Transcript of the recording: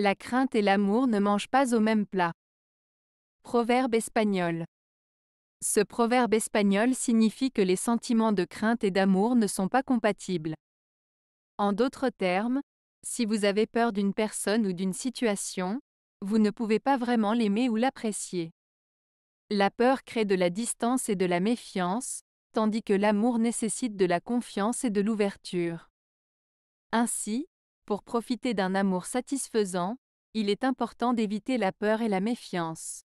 La crainte et l'amour ne mangent pas au même plat. Proverbe espagnol. Ce proverbe espagnol signifie que les sentiments de crainte et d'amour ne sont pas compatibles. En d'autres termes, si vous avez peur d'une personne ou d'une situation, vous ne pouvez pas vraiment l'aimer ou l'apprécier. La peur crée de la distance et de la méfiance, tandis que l'amour nécessite de la confiance et de l'ouverture. Ainsi, pour profiter d'un amour satisfaisant, il est important d'éviter la peur et la méfiance.